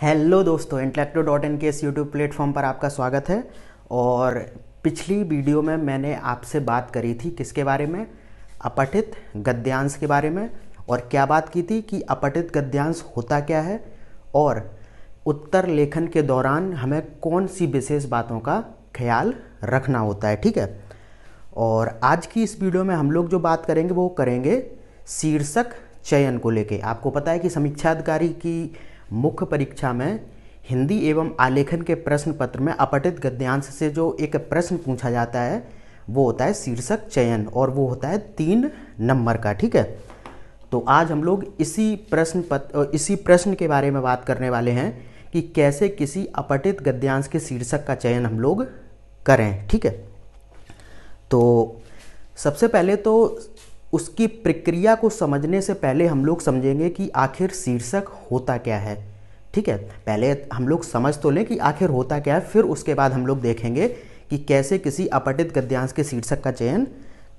hello दोस्तों इंटलेक्टो dot in के इस यूट्यूब प्लेटफॉर्म पर आपका स्वागत है और पिछली वीडियो में मैंने आपसे बात करी थी किसके बारे में अपठित गद्यांश के बारे में और क्या बात की थी कि अपठित गद्यांश होता क्या है और उत्तर लेखन के दौरान हमें कौन सी विशेष बातों का ख्याल रखना होता है ठीक है और आज की इस वीडियो में हम लोग जो बात करेंगे वो करेंगे शीर्षक चयन को लेके आपको पता है कि समीक्षा अधिकारी की मुख्य परीक्षा में हिंदी एवं आलेखन के प्रश्न पत्र में अपटित गद्यांश से जो एक प्रश्न पूछा जाता है वो होता है शीर्षक चयन और वो होता है तीन नंबर का ठीक है तो आज हम लोग इसी प्रश्न पत्र इसी प्रश्न के बारे में बात करने वाले हैं कि कैसे किसी अपटित गद्यांश के शीर्षक का चयन हम लोग करें ठीक है तो सबसे पहले तो उसकी प्रक्रिया को समझने से पहले हम लोग समझेंगे कि आखिर शीर्षक होता क्या है ठीक है पहले हम लोग समझ तो लें कि आखिर होता क्या है फिर उसके बाद हम लोग देखेंगे कि कैसे किसी अपटित गद्यांश के शीर्षक का चयन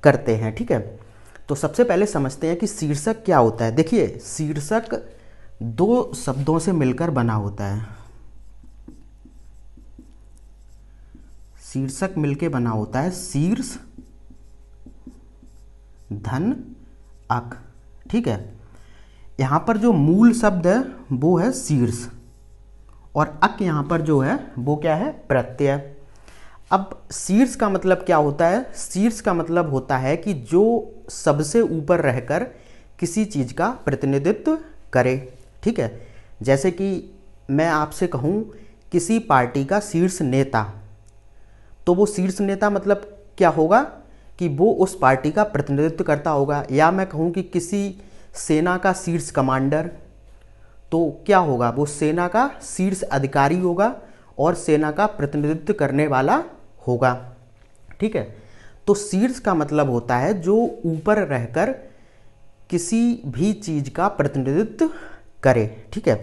करते हैं ठीक है तो सबसे पहले समझते हैं कि शीर्षक क्या होता है देखिए शीर्षक दो शब्दों से मिलकर बना होता है शीर्षक मिलकर बना होता है शीर्ष धन अक ठीक है यहाँ पर जो मूल शब्द है वो है शीर्ष और अक यहाँ पर जो है वो क्या है प्रत्यय अब शीर्ष का मतलब क्या होता है शीर्ष का मतलब होता है कि जो सबसे ऊपर रहकर किसी चीज़ का प्रतिनिधित्व करे ठीक है जैसे कि मैं आपसे कहूँ किसी पार्टी का शीर्ष नेता तो वो शीर्ष नेता मतलब क्या होगा कि वो उस पार्टी का प्रतिनिधित्व करता होगा या मैं कहूँ कि किसी सेना का शीर्ष कमांडर तो क्या होगा वो सेना का शीर्ष अधिकारी होगा और सेना का प्रतिनिधित्व करने वाला होगा ठीक है तो शीर्ष का मतलब होता है जो ऊपर रहकर किसी भी चीज़ का प्रतिनिधित्व करे ठीक है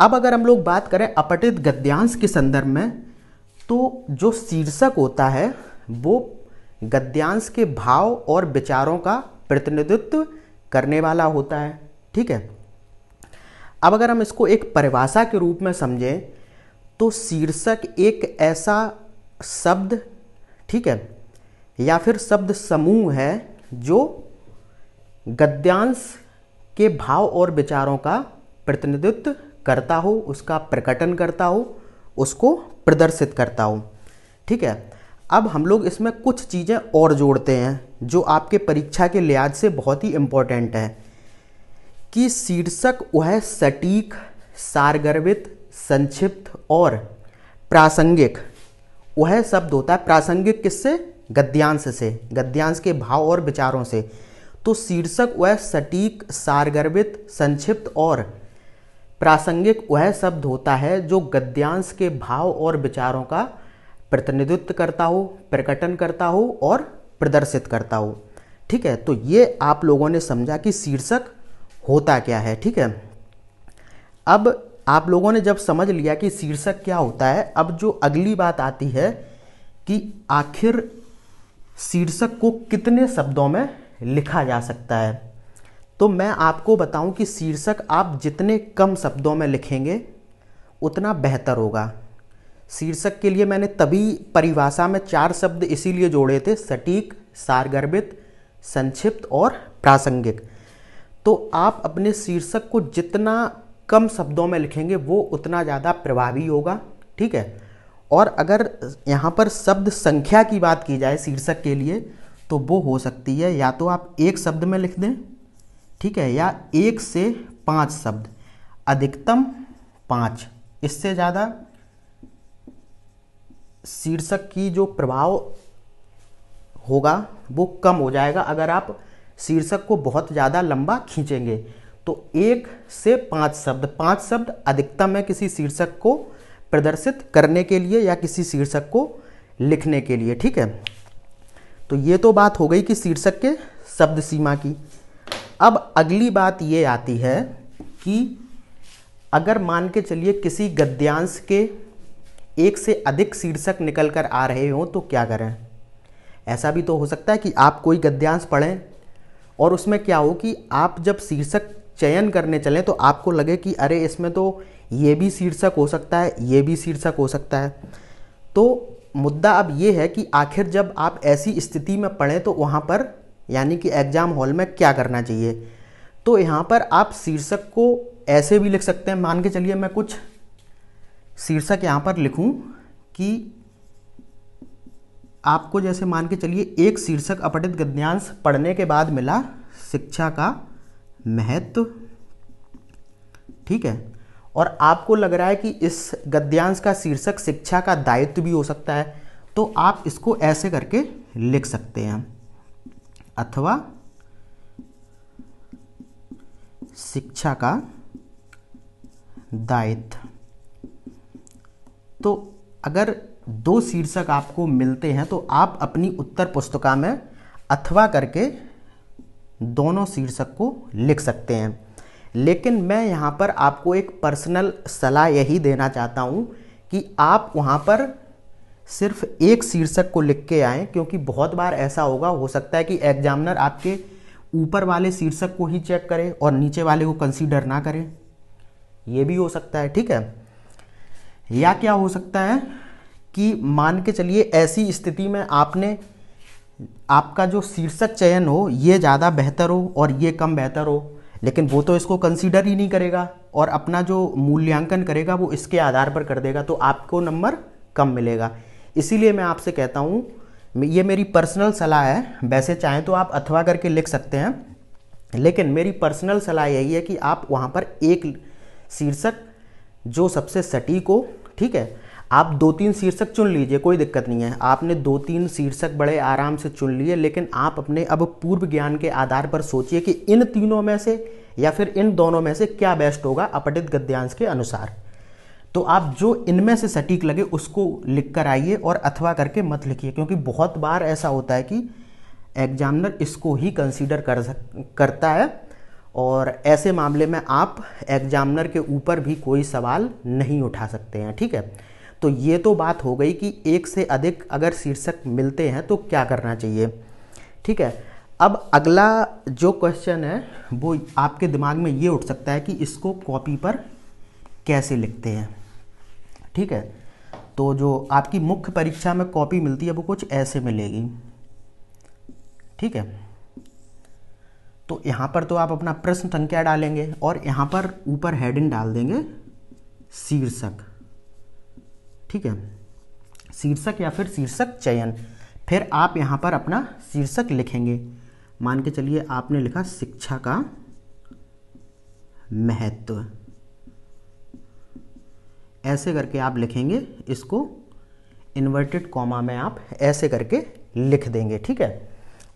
अब अगर हम लोग बात करें अपटित गद्यांश के संदर्भ में तो जो शीर्षक होता है वो गद्यांश के भाव और विचारों का प्रतिनिधित्व करने वाला होता है ठीक है अब अगर हम इसको एक परिभाषा के रूप में समझें तो शीर्षक एक ऐसा शब्द ठीक है या फिर शब्द समूह है जो गद्यांश के भाव और विचारों का प्रतिनिधित्व करता हो उसका प्रकटन करता हो उसको प्रदर्शित करता हो ठीक है अब हम लोग इसमें कुछ चीज़ें और जोड़ते हैं जो आपके परीक्षा के लिहाज से बहुत ही इम्पोर्टेंट है कि शीर्षक वह सटीक सारगर्भित संक्षिप्त और प्रासंगिक वह शब्द होता है प्रासंगिक किससे गद्यांश से गद्यांश के भाव और विचारों से तो शीर्षक वह सटीक सारगर्भित संक्षिप्त और प्रासंगिक वह शब्द होता है जो गद्यांश के भाव और विचारों का प्रतिनिधित्व करता हो प्रकटन करता हो और प्रदर्शित करता हो ठीक है तो ये आप लोगों ने समझा कि शीर्षक होता क्या है ठीक है अब आप लोगों ने जब समझ लिया कि शीर्षक क्या होता है अब जो अगली बात आती है कि आखिर शीर्षक को कितने शब्दों में लिखा जा सकता है तो मैं आपको बताऊं कि शीर्षक आप जितने कम शब्दों में लिखेंगे उतना बेहतर होगा शीर्षक के लिए मैंने तभी परिभाषा में चार शब्द इसीलिए जोड़े थे सटीक सारगर्भित संक्षिप्त और प्रासंगिक तो आप अपने शीर्षक को जितना कम शब्दों में लिखेंगे वो उतना ज़्यादा प्रभावी होगा ठीक है और अगर यहाँ पर शब्द संख्या की बात की जाए शीर्षक के लिए तो वो हो सकती है या तो आप एक शब्द में लिख दें ठीक है या एक से पाँच शब्द अधिकतम पाँच इससे ज़्यादा शीर्षक की जो प्रभाव होगा वो कम हो जाएगा अगर आप शीर्षक को बहुत ज़्यादा लंबा खींचेंगे तो एक से पाँच शब्द पाँच शब्द अधिकतम है किसी शीर्षक को प्रदर्शित करने के लिए या किसी शीर्षक को लिखने के लिए ठीक है तो ये तो बात हो गई कि शीर्षक के शब्द सीमा की अब अगली बात ये आती है कि अगर मान के चलिए किसी गद्यांश के एक से अधिक शीर्षक निकल कर आ रहे हों तो क्या करें ऐसा भी तो हो सकता है कि आप कोई गद्यांश पढ़ें और उसमें क्या हो कि आप जब शीर्षक चयन करने चलें तो आपको लगे कि अरे इसमें तो ये भी शीर्षक हो सकता है ये भी शीर्षक हो सकता है तो मुद्दा अब ये है कि आखिर जब आप ऐसी स्थिति में पढ़ें तो वहाँ पर यानी कि एग्ज़ाम हॉल में क्या करना चाहिए तो यहाँ पर आप शीर्षक को ऐसे भी लिख सकते हैं मान के चलिए मैं कुछ शीर्षक यहाँ पर लिखूँ कि आपको जैसे मान के चलिए एक शीर्षक अपटित गद्यांश पढ़ने के बाद मिला शिक्षा का महत्व ठीक है और आपको लग रहा है कि इस गद्यांश का शीर्षक शिक्षा का दायित्व भी हो सकता है तो आप इसको ऐसे करके लिख सकते हैं अथवा शिक्षा का दायित्व तो अगर दो शीर्षक आपको मिलते हैं तो आप अपनी उत्तर पुस्तिका में अथवा करके दोनों शीर्षक को लिख सकते हैं लेकिन मैं यहाँ पर आपको एक पर्सनल सलाह यही देना चाहता हूँ कि आप वहाँ पर सिर्फ एक शीर्षक को लिख के आएँ क्योंकि बहुत बार ऐसा होगा हो सकता है कि एग्जामिनर आपके ऊपर वाले शीर्षक को ही चेक करें और नीचे वाले को कंसीडर ना करें ये भी हो सकता है ठीक है या क्या हो सकता है कि मान के चलिए ऐसी स्थिति में आपने आपका जो शीर्षक चयन हो ये ज़्यादा बेहतर हो और ये कम बेहतर हो लेकिन वो तो इसको कंसीडर ही नहीं करेगा और अपना जो मूल्यांकन करेगा वो इसके आधार पर कर देगा तो आपको नंबर कम मिलेगा इसीलिए मैं आपसे कहता हूँ ये मेरी पर्सनल सलाह है वैसे चाहें तो आप अथवा करके लिख सकते हैं लेकिन मेरी पर्सनल सलाह यही है कि आप वहाँ पर एक शीर्षक जो सबसे सटीक हो ठीक है आप दो तीन शीर्षक चुन लीजिए कोई दिक्कत नहीं है आपने दो तीन शीर्षक बड़े आराम से चुन लिए लेकिन आप अपने अब पूर्व ज्ञान के आधार पर सोचिए कि इन तीनों में से या फिर इन दोनों में से क्या बेस्ट होगा अपटित गद्यांश के अनुसार तो आप जो इनमें से सटीक लगे उसको लिख कर आइए और अथवा करके मत लिखिए क्योंकि बहुत बार ऐसा होता है कि एग्जामिनर इसको ही कंसीडर कर करता है और ऐसे मामले में आप एग्जामिनर के ऊपर भी कोई सवाल नहीं उठा सकते हैं ठीक है तो ये तो बात हो गई कि एक से अधिक अगर शीर्षक मिलते हैं तो क्या करना चाहिए ठीक है अब अगला जो क्वेश्चन है वो आपके दिमाग में ये उठ सकता है कि इसको कॉपी पर कैसे लिखते हैं ठीक है तो जो आपकी मुख्य परीक्षा में कॉपी मिलती है वो कुछ ऐसे मिलेगी ठीक है तो यहाँ पर तो आप अपना प्रश्न संख्या डालेंगे और यहाँ पर ऊपर हेडिंग डाल देंगे शीर्षक ठीक है शीर्षक या फिर शीर्षक चयन फिर आप यहाँ पर अपना शीर्षक लिखेंगे मान के चलिए आपने लिखा शिक्षा का महत्व ऐसे करके आप लिखेंगे इसको इन्वर्टेड कॉमा में आप ऐसे करके लिख देंगे ठीक है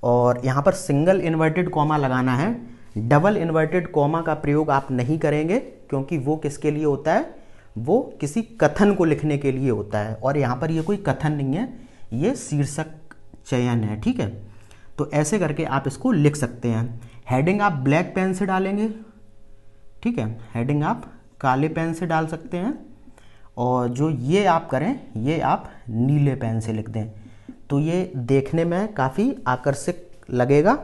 और यहाँ पर सिंगल इन्वर्टेड कॉमा लगाना है डबल इन्वर्टेड कॉमा का प्रयोग आप नहीं करेंगे क्योंकि वो किसके लिए होता है वो किसी कथन को लिखने के लिए होता है और यहाँ पर ये कोई कथन नहीं है ये शीर्षक चयन है ठीक है तो ऐसे करके आप इसको लिख सकते हैं हेडिंग आप ब्लैक पेन से डालेंगे ठीक है हेडिंग आप काले पेन से डाल सकते हैं और जो ये आप करें ये आप नीले पेन से लिख दें तो ये देखने में काफ़ी आकर्षक लगेगा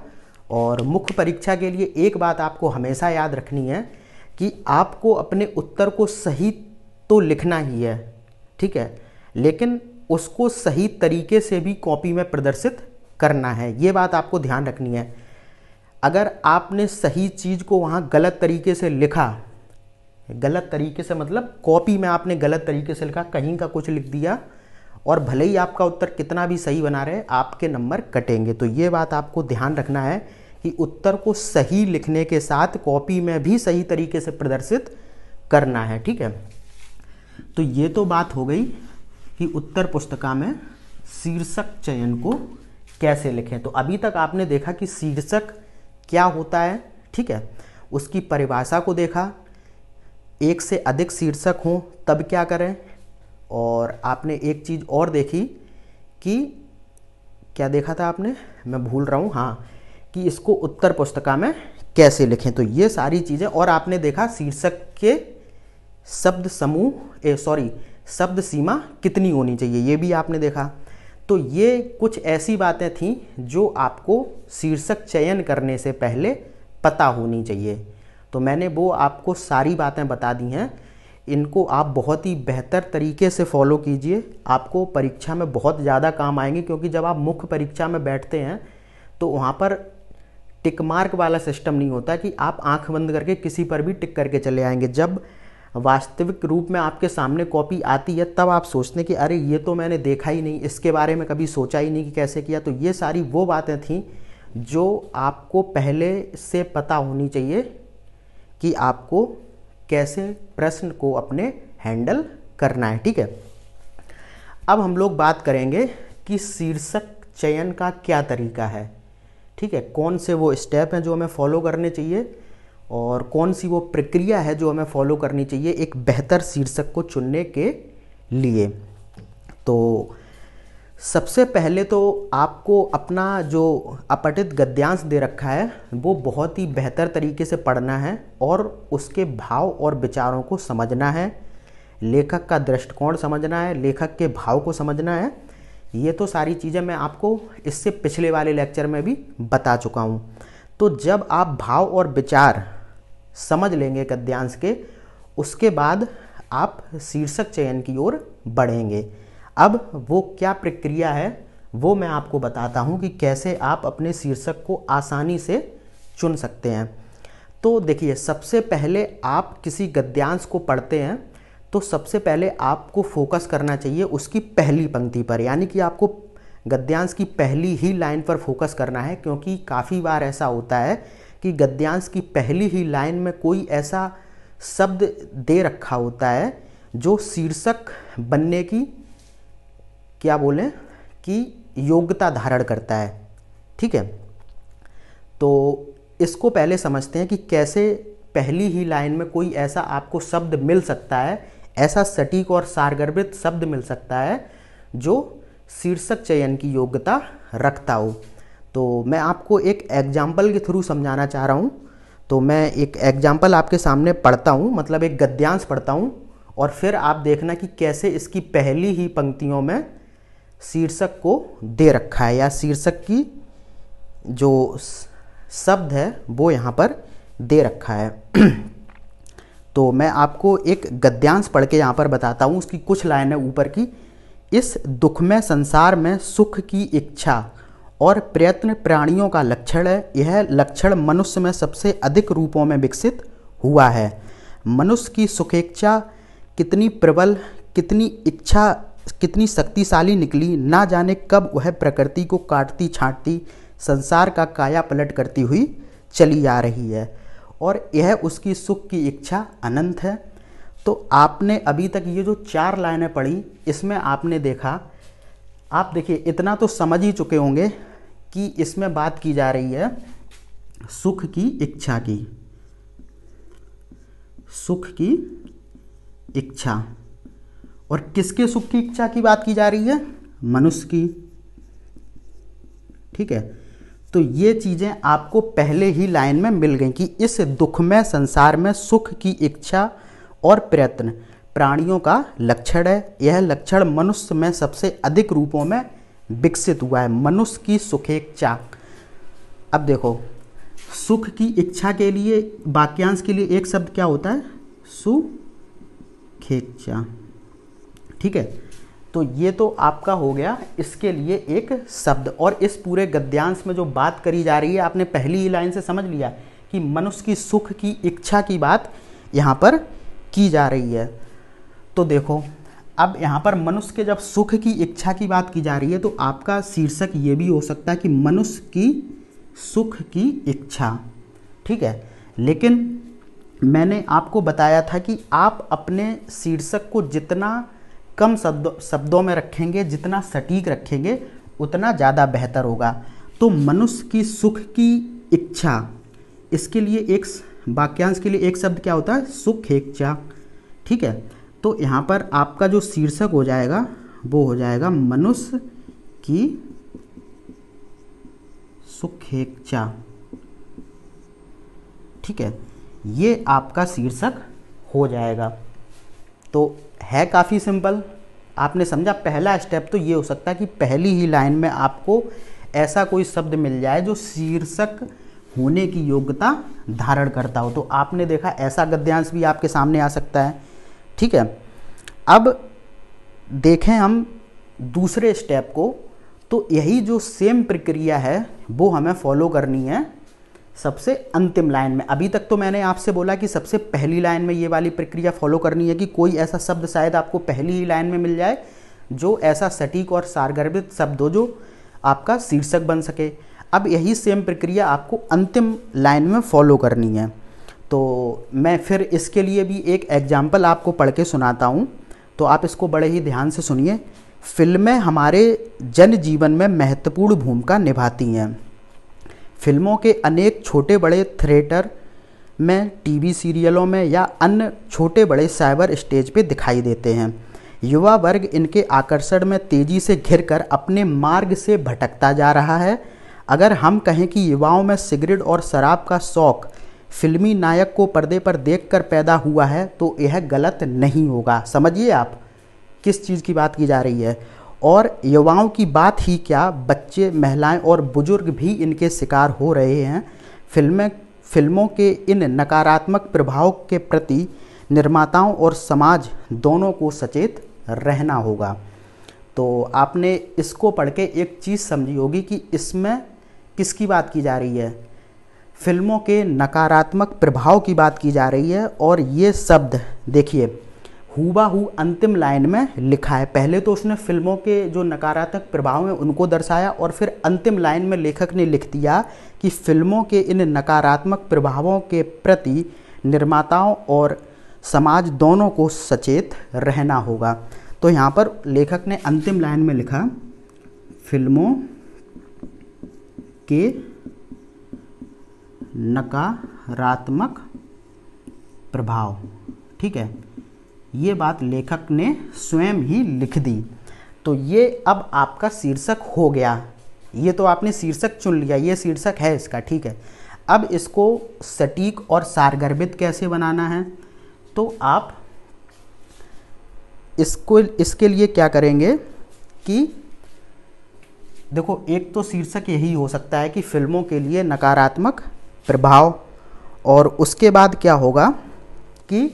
और मुख्य परीक्षा के लिए एक बात आपको हमेशा याद रखनी है कि आपको अपने उत्तर को सही तो लिखना ही है ठीक है लेकिन उसको सही तरीके से भी कॉपी में प्रदर्शित करना है ये बात आपको ध्यान रखनी है अगर आपने सही चीज़ को वहाँ गलत तरीके से लिखा गलत तरीके से मतलब कॉपी में आपने गलत तरीके से लिखा कहीं का कुछ लिख दिया और भले ही आपका उत्तर कितना भी सही बना रहे आपके नंबर कटेंगे तो ये बात आपको ध्यान रखना है कि उत्तर को सही लिखने के साथ कॉपी में भी सही तरीके से प्रदर्शित करना है ठीक है तो ये तो बात हो गई कि उत्तर पुस्तिका में शीर्षक चयन को कैसे लिखें तो अभी तक आपने देखा कि शीर्षक क्या होता है ठीक है उसकी परिभाषा को देखा एक से अधिक शीर्षक हों तब क्या करें और आपने एक चीज़ और देखी कि क्या देखा था आपने मैं भूल रहा हूँ हाँ कि इसको उत्तर पुस्तिका में कैसे लिखें तो ये सारी चीज़ें और आपने देखा शीर्षक के शब्द समूह ए सॉरी शब्द सीमा कितनी होनी चाहिए ये भी आपने देखा तो ये कुछ ऐसी बातें थीं जो आपको शीर्षक चयन करने से पहले पता होनी चाहिए तो मैंने वो आपको सारी बातें बता दी हैं इनको आप बहुत ही बेहतर तरीके से फॉलो कीजिए आपको परीक्षा में बहुत ज़्यादा काम आएंगे क्योंकि जब आप मुख्य परीक्षा में बैठते हैं तो वहाँ पर टिक मार्क वाला सिस्टम नहीं होता कि आप आंख बंद करके किसी पर भी टिक करके चले आएंगे जब वास्तविक रूप में आपके सामने कॉपी आती है तब आप सोचते हैं कि अरे ये तो मैंने देखा ही नहीं इसके बारे में कभी सोचा ही नहीं कि कैसे किया तो ये सारी वो बातें थीं जो आपको पहले से पता होनी चाहिए कि आपको कैसे प्रश्न को अपने हैंडल करना है ठीक है अब हम लोग बात करेंगे कि शीर्षक चयन का क्या तरीका है ठीक है कौन से वो स्टेप हैं जो हमें फॉलो करने चाहिए और कौन सी वो प्रक्रिया है जो हमें फॉलो करनी चाहिए एक बेहतर शीर्षक को चुनने के लिए तो सबसे पहले तो आपको अपना जो अपठित गद्यांश दे रखा है वो बहुत ही बेहतर तरीके से पढ़ना है और उसके भाव और विचारों को समझना है लेखक का दृष्टिकोण समझना है लेखक के भाव को समझना है ये तो सारी चीज़ें मैं आपको इससे पिछले वाले लेक्चर में भी बता चुका हूँ तो जब आप भाव और विचार समझ लेंगे गद्यांश के उसके बाद आप शीर्षक चयन की ओर बढ़ेंगे अब वो क्या प्रक्रिया है वो मैं आपको बताता हूँ कि कैसे आप अपने शीर्षक को आसानी से चुन सकते हैं तो देखिए सबसे पहले आप किसी गद्यांश को पढ़ते हैं तो सबसे पहले आपको फोकस करना चाहिए उसकी पहली पंक्ति पर यानी कि आपको गद्यांश की पहली ही लाइन पर फोकस करना है क्योंकि काफ़ी बार ऐसा होता है कि गद्यांश की पहली ही लाइन में कोई ऐसा शब्द दे रखा होता है जो शीर्षक बनने की क्या बोलें कि योग्यता धारण करता है ठीक है तो इसको पहले समझते हैं कि कैसे पहली ही लाइन में कोई ऐसा आपको शब्द मिल सकता है ऐसा सटीक और सारगर्भित शब्द मिल सकता है जो शीर्षक चयन की योग्यता रखता हो तो मैं आपको एक एग्जाम्पल के थ्रू समझाना चाह रहा हूँ तो मैं एक एग्जाम्पल आपके सामने पढ़ता हूँ मतलब एक गद्यांश पढ़ता हूँ और फिर आप देखना कि कैसे इसकी पहली ही पंक्तियों में शीर्षक को दे रखा है या शीर्षक की जो शब्द है वो यहाँ पर दे रखा है तो मैं आपको एक गद्यांश पढ़ के यहाँ पर बताता हूँ उसकी कुछ लाइनें ऊपर की इस दुख में संसार में सुख की इच्छा और प्रयत्न प्राणियों का लक्षण है यह लक्षण मनुष्य में सबसे अधिक रूपों में विकसित हुआ है मनुष्य की सुखेच्छा कितनी प्रबल कितनी इच्छा कितनी शक्तिशाली निकली ना जाने कब वह प्रकृति को काटती छाटती संसार का काया पलट करती हुई चली आ रही है और यह उसकी सुख की इच्छा अनंत है तो आपने अभी तक ये जो चार लाइनें पढ़ी इसमें आपने देखा आप देखिए इतना तो समझ ही चुके होंगे कि इसमें बात की जा रही है सुख की इच्छा की सुख की इच्छा और किसके सुख की इच्छा की बात की जा रही है मनुष्य की ठीक है तो ये चीज़ें आपको पहले ही लाइन में मिल गई कि इस दुख में संसार में सुख की इच्छा और प्रयत्न प्राणियों का लक्षण है यह लक्षण मनुष्य में सबसे अधिक रूपों में विकसित हुआ है मनुष्य की सुखेच्छा अब देखो सुख की इच्छा के लिए वाक्यांश के लिए एक शब्द क्या होता है सुखेच्छा ठीक है तो ये तो आपका हो गया इसके लिए एक शब्द और इस पूरे गद्यांश में जो बात करी जा रही है आपने पहली ही लाइन से समझ लिया कि मनुष्य की सुख की इच्छा की बात यहाँ पर की जा रही है तो देखो अब यहाँ पर मनुष्य के जब सुख की इच्छा की बात की जा रही है तो आपका शीर्षक ये भी हो सकता है कि मनुष्य की सुख की इच्छा ठीक है लेकिन मैंने आपको बताया था कि आप अपने शीर्षक को जितना कम शब्द शब्दों में रखेंगे जितना सटीक रखेंगे उतना ज़्यादा बेहतर होगा तो मनुष्य की सुख की इच्छा इसके लिए एक वाक्यांश के लिए एक शब्द क्या होता है सुख इच्छा ठीक है तो यहाँ पर आपका जो शीर्षक हो जाएगा वो हो जाएगा मनुष्य की इच्छा ठीक है ये आपका शीर्षक हो जाएगा तो है काफ़ी सिंपल आपने समझा पहला स्टेप तो ये हो सकता है कि पहली ही लाइन में आपको ऐसा कोई शब्द मिल जाए जो शीर्षक होने की योग्यता धारण करता हो तो आपने देखा ऐसा गद्यांश भी आपके सामने आ सकता है ठीक है अब देखें हम दूसरे स्टेप को तो यही जो सेम प्रक्रिया है वो हमें फॉलो करनी है सबसे अंतिम लाइन में अभी तक तो मैंने आपसे बोला कि सबसे पहली लाइन में ये वाली प्रक्रिया फॉलो करनी है कि कोई ऐसा शब्द शायद आपको पहली ही लाइन में मिल जाए जो ऐसा सटीक और सारगर्भित शब्द हो जो आपका शीर्षक बन सके अब यही सेम प्रक्रिया आपको अंतिम लाइन में फॉलो करनी है तो मैं फिर इसके लिए भी एक एग्जाम्पल आपको पढ़ के सुनाता हूँ तो आप इसको बड़े ही ध्यान से सुनिए फिल्में हमारे जनजीवन में महत्वपूर्ण भूमिका निभाती हैं फिल्मों के अनेक छोटे बड़े थिएटर में टीवी सीरियलों में या अन्य छोटे बड़े साइबर स्टेज पे दिखाई देते हैं युवा वर्ग इनके आकर्षण में तेजी से कर अपने मार्ग से भटकता जा रहा है अगर हम कहें कि युवाओं में सिगरेट और शराब का शौक फिल्मी नायक को पर्दे पर देखकर पैदा हुआ है तो यह गलत नहीं होगा समझिए आप किस चीज़ की बात की जा रही है और युवाओं की बात ही क्या बच्चे महिलाएं और बुजुर्ग भी इनके शिकार हो रहे हैं फिल्में फिल्मों के इन नकारात्मक प्रभाव के प्रति निर्माताओं और समाज दोनों को सचेत रहना होगा तो आपने इसको पढ़ के एक चीज़ समझी होगी कि इसमें किसकी बात की जा रही है फिल्मों के नकारात्मक प्रभाव की बात की जा रही है और ये शब्द देखिए हुबा हु अंतिम लाइन में लिखा है पहले तो उसने फिल्मों के जो नकारात्मक प्रभाव हैं उनको दर्शाया और फिर अंतिम लाइन में लेखक ने लिख दिया कि फिल्मों के इन नकारात्मक प्रभावों के प्रति निर्माताओं और समाज दोनों को सचेत रहना होगा तो यहाँ पर लेखक ने अंतिम लाइन में लिखा फिल्मों के नकारात्मक प्रभाव ठीक है ये बात लेखक ने स्वयं ही लिख दी तो ये अब आपका शीर्षक हो गया ये तो आपने शीर्षक चुन लिया ये शीर्षक है इसका ठीक है अब इसको सटीक और सारगर्भित कैसे बनाना है तो आप इसको इसके लिए क्या करेंगे कि देखो एक तो शीर्षक यही हो सकता है कि फिल्मों के लिए नकारात्मक प्रभाव और उसके बाद क्या होगा कि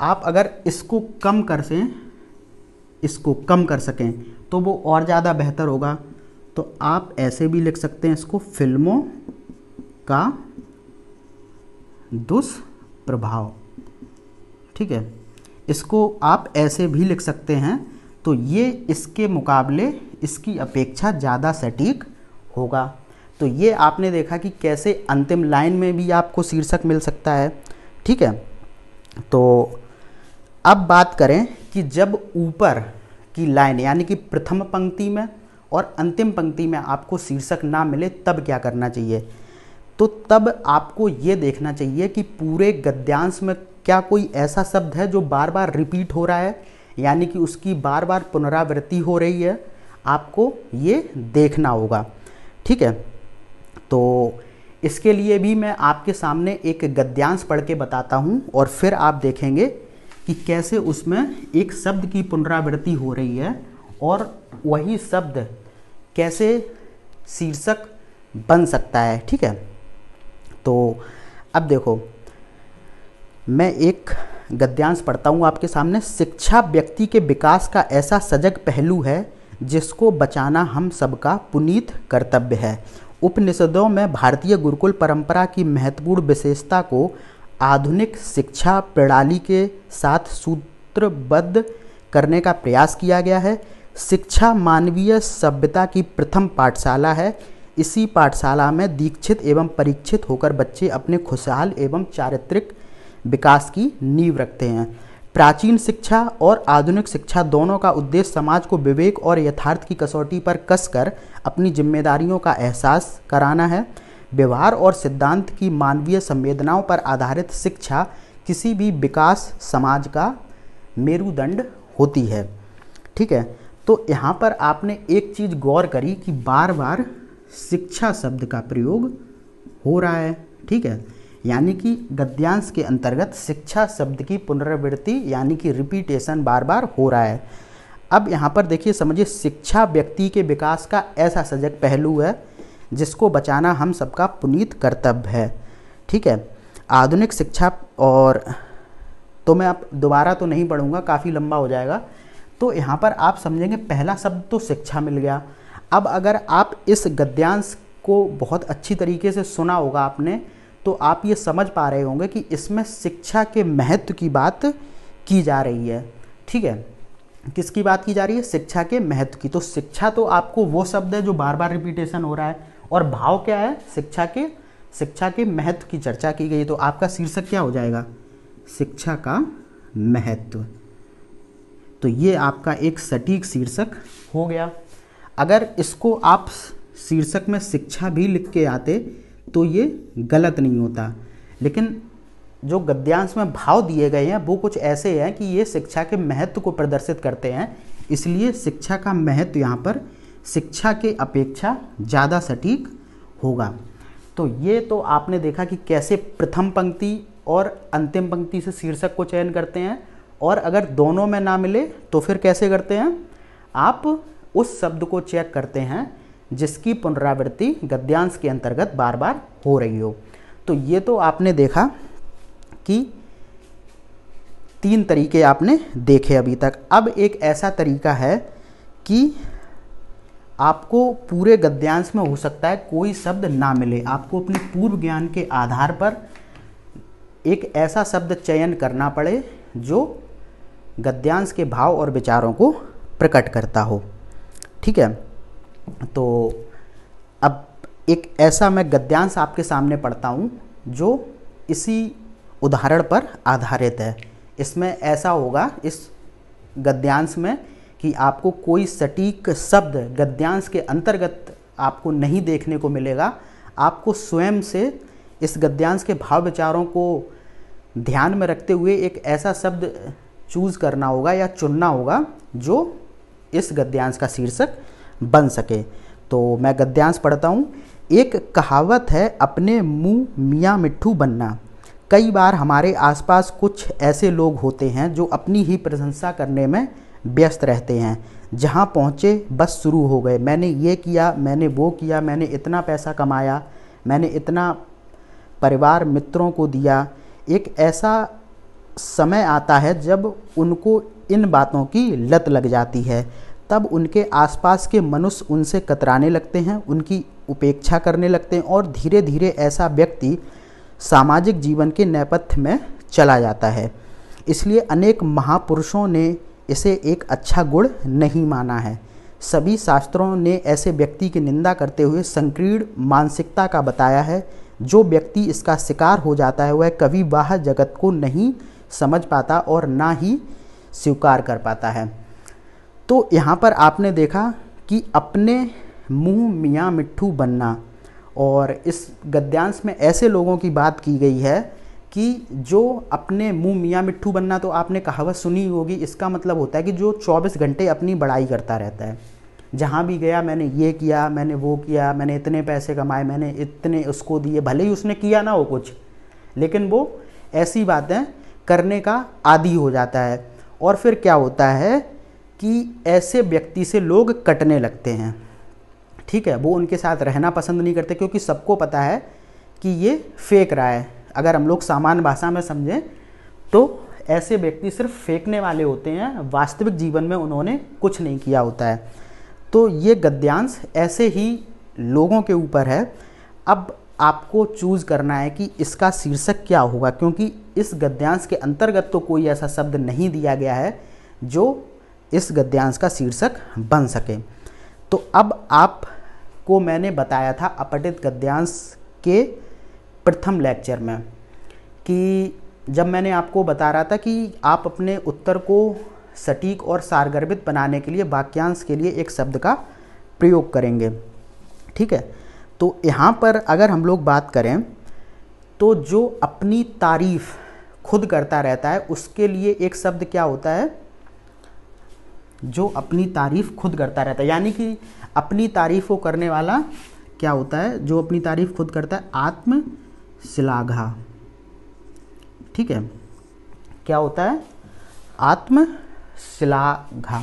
आप अगर इसको कम कर सें इसको कम कर सकें तो वो और ज़्यादा बेहतर होगा तो आप ऐसे भी लिख सकते हैं इसको फिल्मों का दुष्प्रभाव ठीक है इसको आप ऐसे भी लिख सकते हैं तो ये इसके मुकाबले इसकी अपेक्षा ज़्यादा सटीक होगा तो ये आपने देखा कि कैसे अंतिम लाइन में भी आपको शीर्षक मिल सकता है ठीक है तो अब बात करें कि जब ऊपर की लाइन यानी कि प्रथम पंक्ति में और अंतिम पंक्ति में आपको शीर्षक ना मिले तब क्या करना चाहिए तो तब आपको ये देखना चाहिए कि पूरे गद्यांश में क्या कोई ऐसा शब्द है जो बार बार रिपीट हो रहा है यानी कि उसकी बार बार पुनरावृत्ति हो रही है आपको ये देखना होगा ठीक है तो इसके लिए भी मैं आपके सामने एक गद्यांश पढ़ के बताता हूँ और फिर आप देखेंगे कि कैसे उसमें एक शब्द की पुनरावृत्ति हो रही है और वही शब्द कैसे शीर्षक बन सकता है ठीक है तो अब देखो मैं एक गद्यांश पढ़ता हूँ आपके सामने शिक्षा व्यक्ति के विकास का ऐसा सजग पहलू है जिसको बचाना हम सबका पुनीत कर्तव्य है उपनिषदों में भारतीय गुरुकुल परंपरा की महत्वपूर्ण विशेषता को आधुनिक शिक्षा प्रणाली के साथ सूत्रबद्ध करने का प्रयास किया गया है शिक्षा मानवीय सभ्यता की प्रथम पाठशाला है इसी पाठशाला में दीक्षित एवं परीक्षित होकर बच्चे अपने खुशहाल एवं चारित्रिक विकास की नींव रखते हैं प्राचीन शिक्षा और आधुनिक शिक्षा दोनों का उद्देश्य समाज को विवेक और यथार्थ की कसौटी पर कसकर अपनी जिम्मेदारियों का एहसास कराना है व्यवहार और सिद्धांत की मानवीय संवेदनाओं पर आधारित शिक्षा किसी भी विकास समाज का मेरुदंड होती है ठीक है तो यहाँ पर आपने एक चीज़ गौर करी कि बार बार शिक्षा शब्द का प्रयोग हो रहा है ठीक है यानी कि गद्यांश के अंतर्गत शिक्षा शब्द की पुनरावृत्ति यानी कि रिपीटेशन बार बार हो रहा है अब यहाँ पर देखिए समझिए शिक्षा व्यक्ति के विकास का ऐसा सजग पहलू है जिसको बचाना हम सबका पुनीत कर्तव्य है ठीक है आधुनिक शिक्षा और तो मैं आप दोबारा तो नहीं पढ़ूँगा काफ़ी लंबा हो जाएगा तो यहाँ पर आप समझेंगे पहला शब्द तो शिक्षा मिल गया अब अगर आप इस गद्यांश को बहुत अच्छी तरीके से सुना होगा आपने तो आप ये समझ पा रहे होंगे कि इसमें शिक्षा के महत्व की बात की जा रही है ठीक है किसकी बात की जा रही है शिक्षा के महत्व की तो शिक्षा तो आपको वो शब्द है जो बार बार रिपीटेशन हो रहा है और भाव क्या है शिक्षा के शिक्षा के महत्व की चर्चा की गई तो आपका शीर्षक क्या हो जाएगा शिक्षा का महत्व तो ये आपका एक सटीक शीर्षक हो गया अगर इसको आप शीर्षक में शिक्षा भी लिख के आते तो ये गलत नहीं होता लेकिन जो गद्यांश में भाव दिए गए हैं वो कुछ ऐसे हैं कि ये शिक्षा के महत्व को प्रदर्शित करते हैं इसलिए शिक्षा का महत्व यहाँ पर शिक्षा के अपेक्षा ज़्यादा सटीक होगा तो ये तो आपने देखा कि कैसे प्रथम पंक्ति और अंतिम पंक्ति से शीर्षक को चयन करते हैं और अगर दोनों में ना मिले तो फिर कैसे करते हैं आप उस शब्द को चेक करते हैं जिसकी पुनरावृत्ति गद्यांश के अंतर्गत बार बार हो रही हो तो ये तो आपने देखा कि तीन तरीके आपने देखे अभी तक अब एक ऐसा तरीका है कि आपको पूरे गद्यांश में हो सकता है कोई शब्द ना मिले आपको अपने पूर्व ज्ञान के आधार पर एक ऐसा शब्द चयन करना पड़े जो गद्यांश के भाव और विचारों को प्रकट करता हो ठीक है तो अब एक ऐसा मैं गद्यांश आपके सामने पढ़ता हूँ जो इसी उदाहरण पर आधारित है इसमें ऐसा होगा इस गद्यांश में कि आपको कोई सटीक शब्द गद्यांश के अंतर्गत आपको नहीं देखने को मिलेगा आपको स्वयं से इस गद्यांश के भाव विचारों को ध्यान में रखते हुए एक ऐसा शब्द चूज करना होगा या चुनना होगा जो इस गद्यांश का शीर्षक बन सके तो मैं गद्यांश पढ़ता हूँ एक कहावत है अपने मुंह मियाँ मिट्ठू बनना कई बार हमारे आसपास कुछ ऐसे लोग होते हैं जो अपनी ही प्रशंसा करने में व्यस्त रहते हैं जहाँ पहुँचे बस शुरू हो गए मैंने ये किया मैंने वो किया मैंने इतना पैसा कमाया मैंने इतना परिवार मित्रों को दिया एक ऐसा समय आता है जब उनको इन बातों की लत लग जाती है तब उनके आसपास के मनुष्य उनसे कतराने लगते हैं उनकी उपेक्षा करने लगते हैं और धीरे धीरे ऐसा व्यक्ति सामाजिक जीवन के नेपथ्य में चला जाता है इसलिए अनेक महापुरुषों ने इसे एक अच्छा गुण नहीं माना है सभी शास्त्रों ने ऐसे व्यक्ति की निंदा करते हुए संकीर्ण मानसिकता का बताया है जो व्यक्ति इसका शिकार हो जाता है वह कभी वह जगत को नहीं समझ पाता और ना ही स्वीकार कर पाता है तो यहाँ पर आपने देखा कि अपने मुंह मियाँ मिट्ठू बनना और इस गद्यांश में ऐसे लोगों की बात की गई है कि जो अपने मुंह मियाँ मिट्ठू बनना तो आपने कहावत सुनी होगी इसका मतलब होता है कि जो 24 घंटे अपनी बड़ाई करता रहता है जहाँ भी गया मैंने ये किया मैंने वो किया मैंने इतने पैसे कमाए मैंने इतने उसको दिए भले ही उसने किया ना हो कुछ लेकिन वो ऐसी बातें करने का आदि हो जाता है और फिर क्या होता है कि ऐसे व्यक्ति से लोग कटने लगते हैं ठीक है वो उनके साथ रहना पसंद नहीं करते क्योंकि सबको पता है कि ये फेंक रहा है अगर हम लोग सामान्य भाषा में समझें तो ऐसे व्यक्ति सिर्फ फेंकने वाले होते हैं वास्तविक जीवन में उन्होंने कुछ नहीं किया होता है तो ये गद्यांश ऐसे ही लोगों के ऊपर है अब आपको चूज़ करना है कि इसका शीर्षक क्या होगा क्योंकि इस गद्यांश के अंतर्गत तो कोई ऐसा शब्द नहीं दिया गया है जो इस गद्यांश का शीर्षक बन सके तो अब आप को मैंने बताया था अपटित गद्यांश के प्रथम लेक्चर में कि जब मैंने आपको बता रहा था कि आप अपने उत्तर को सटीक और सारगर्भित बनाने के लिए वाक्यांश के लिए एक शब्द का प्रयोग करेंगे ठीक है तो यहाँ पर अगर हम लोग बात करें तो जो अपनी तारीफ़ खुद करता रहता है उसके लिए एक शब्द क्या होता है जो अपनी तारीफ़ खुद करता रहता है यानी कि अपनी तारीफ़ को करने वाला क्या होता है जो अपनी तारीफ़ खुद करता है आत्म श्लाघा ठीक है क्या होता है आत्म श्लाघा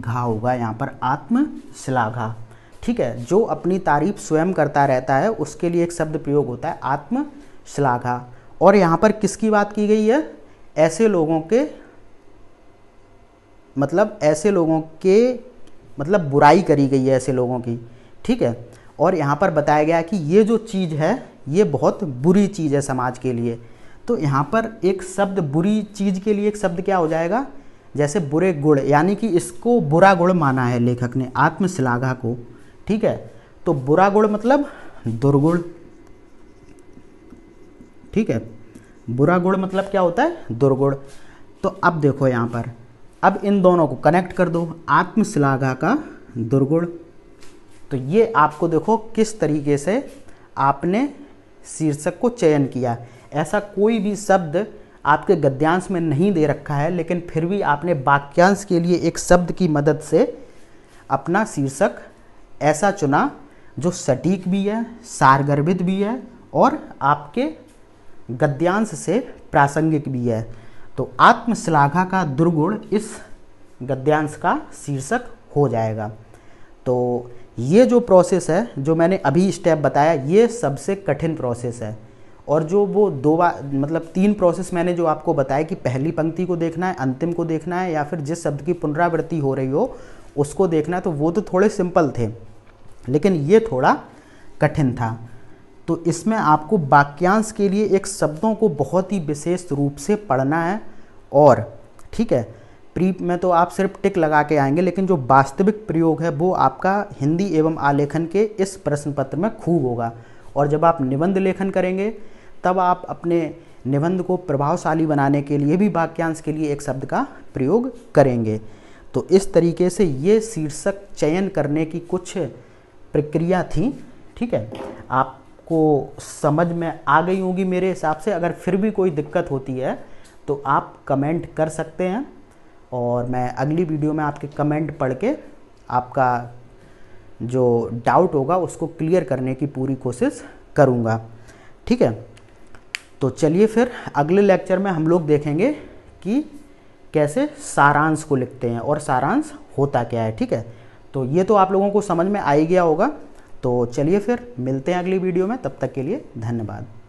घा होगा यहाँ पर आत्म श्लाघा ठीक है जो अपनी तारीफ स्वयं करता रहता है उसके लिए एक शब्द प्रयोग होता है आत्म श्लाघा और यहाँ पर किसकी बात की गई है ऐसे लोगों के मतलब ऐसे लोगों के मतलब बुराई करी गई है ऐसे लोगों की ठीक है और यहाँ पर बताया गया कि ये जो चीज़ है ये बहुत बुरी चीज़ है समाज के लिए तो यहाँ पर एक शब्द बुरी चीज़ के लिए एक शब्द क्या हो जाएगा जैसे बुरे गुण यानी कि इसको बुरा गुण माना है लेखक ने आत्मश्लाघा को ठीक है तो बुरा गुण मतलब दुर्गुण ठीक है बुरा गुण मतलब क्या होता है दुर्गुण तो अब देखो यहाँ पर अब इन दोनों को कनेक्ट कर दो आत्मश्लाघा का दुर्गुण तो ये आपको देखो किस तरीके से आपने शीर्षक को चयन किया ऐसा कोई भी शब्द आपके गद्यांश में नहीं दे रखा है लेकिन फिर भी आपने वाक्यांश के लिए एक शब्द की मदद से अपना शीर्षक ऐसा चुना जो सटीक भी है सारगर्भित भी है और आपके गद्यांश से प्रासंगिक भी है तो आत्मश्लाघा का दुर्गुण इस गद्यांश का शीर्षक हो जाएगा तो ये जो प्रोसेस है जो मैंने अभी स्टेप बताया ये सबसे कठिन प्रोसेस है और जो वो दो बार मतलब तीन प्रोसेस मैंने जो आपको बताया कि पहली पंक्ति को देखना है अंतिम को देखना है या फिर जिस शब्द की पुनरावृत्ति हो रही हो उसको देखना है तो वो तो थोड़े सिंपल थे लेकिन ये थोड़ा कठिन था तो इसमें आपको वाक्यांश के लिए एक शब्दों को बहुत ही विशेष रूप से पढ़ना है और ठीक है प्री में तो आप सिर्फ टिक लगा के आएंगे लेकिन जो वास्तविक प्रयोग है वो आपका हिंदी एवं आलेखन के इस प्रश्न पत्र में खूब होगा और जब आप निबंध लेखन करेंगे तब आप अपने निबंध को प्रभावशाली बनाने के लिए भी वाक्यांश के लिए एक शब्द का प्रयोग करेंगे तो इस तरीके से ये शीर्षक चयन करने की कुछ प्रक्रिया थी ठीक है आपको समझ में आ गई होगी मेरे हिसाब से अगर फिर भी कोई दिक्कत होती है तो आप कमेंट कर सकते हैं और मैं अगली वीडियो में आपके कमेंट पढ़ के आपका जो डाउट होगा उसको क्लियर करने की पूरी कोशिश करूँगा ठीक है तो चलिए फिर अगले लेक्चर में हम लोग देखेंगे कि कैसे सारांश को लिखते हैं और सारांश होता क्या है ठीक है तो ये तो आप लोगों को समझ में आ ही गया होगा तो चलिए फिर मिलते हैं अगली वीडियो में तब तक के लिए धन्यवाद